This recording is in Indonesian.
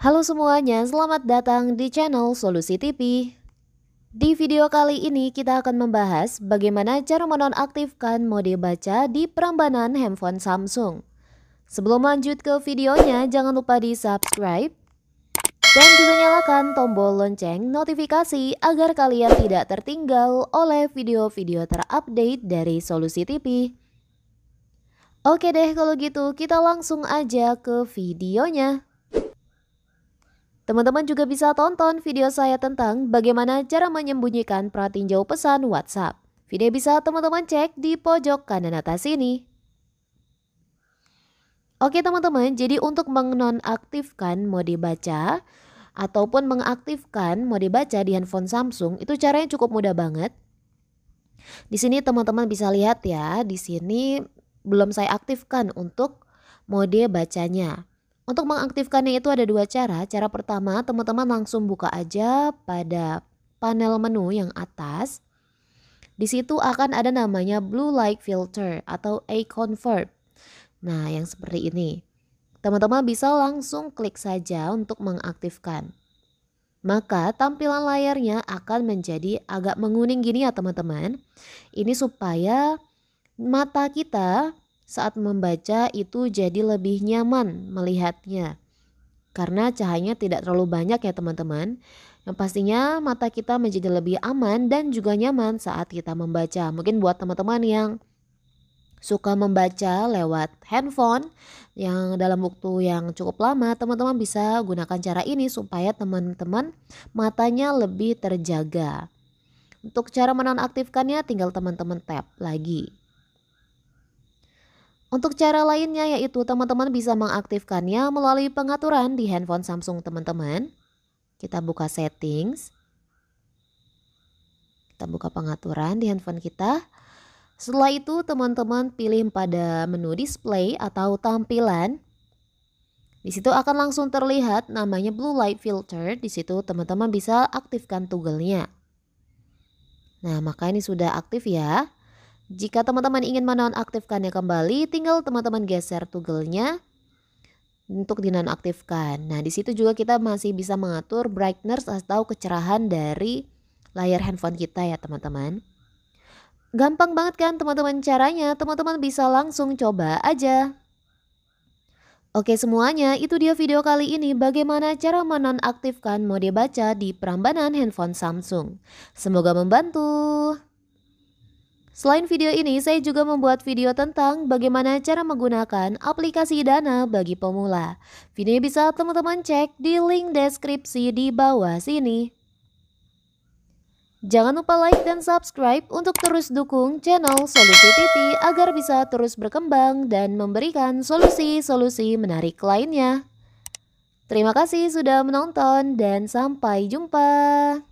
Halo semuanya, selamat datang di channel Solusi TV. Di video kali ini kita akan membahas bagaimana cara menonaktifkan mode baca di perambanan handphone Samsung. Sebelum lanjut ke videonya, jangan lupa di subscribe dan juga nyalakan tombol lonceng notifikasi agar kalian tidak tertinggal oleh video-video terupdate dari Solusi TV. Oke deh kalau gitu kita langsung aja ke videonya. Teman-teman juga bisa tonton video saya tentang bagaimana cara menyembunyikan pratinjau pesan WhatsApp. Video bisa teman-teman cek di pojok kanan atas ini. Oke teman-teman, jadi untuk menonaktifkan mode baca ataupun mengaktifkan mode baca di handphone Samsung itu caranya cukup mudah banget. Di sini teman-teman bisa lihat ya, di sini belum saya aktifkan untuk mode bacanya. Untuk mengaktifkannya itu ada dua cara. Cara pertama, teman-teman langsung buka aja pada panel menu yang atas. Di situ akan ada namanya blue light filter atau a convert. Nah, yang seperti ini. Teman-teman bisa langsung klik saja untuk mengaktifkan. Maka tampilan layarnya akan menjadi agak menguning gini ya teman-teman. Ini supaya mata kita saat membaca itu jadi lebih nyaman melihatnya. Karena cahayanya tidak terlalu banyak ya teman-teman. Yang pastinya mata kita menjadi lebih aman dan juga nyaman saat kita membaca. Mungkin buat teman-teman yang suka membaca lewat handphone yang dalam waktu yang cukup lama, teman-teman bisa gunakan cara ini supaya teman-teman matanya lebih terjaga. Untuk cara menonaktifkannya tinggal teman-teman tap lagi. Untuk cara lainnya yaitu teman-teman bisa mengaktifkannya melalui pengaturan di handphone Samsung teman-teman. Kita buka settings. Kita buka pengaturan di handphone kita. Setelah itu teman-teman pilih pada menu display atau tampilan. Di situ akan langsung terlihat namanya blue light filter. Di situ teman-teman bisa aktifkan toggle-nya. Nah, maka ini sudah aktif ya. Jika teman-teman ingin menonaktifkannya kembali, tinggal teman-teman geser toggle-nya untuk dinonaktifkan. Nah, di situ juga kita masih bisa mengatur brightness atau kecerahan dari layar handphone kita ya, teman-teman. Gampang banget kan teman-teman caranya? Teman-teman bisa langsung coba aja. Oke semuanya, itu dia video kali ini bagaimana cara menonaktifkan mode baca di perambanan handphone Samsung. Semoga membantu. Selain video ini, saya juga membuat video tentang bagaimana cara menggunakan aplikasi Dana bagi pemula. Video bisa teman-teman cek di link deskripsi di bawah sini. Jangan lupa like dan subscribe untuk terus dukung channel Solusi TV agar bisa terus berkembang dan memberikan solusi-solusi menarik lainnya. Terima kasih sudah menonton dan sampai jumpa.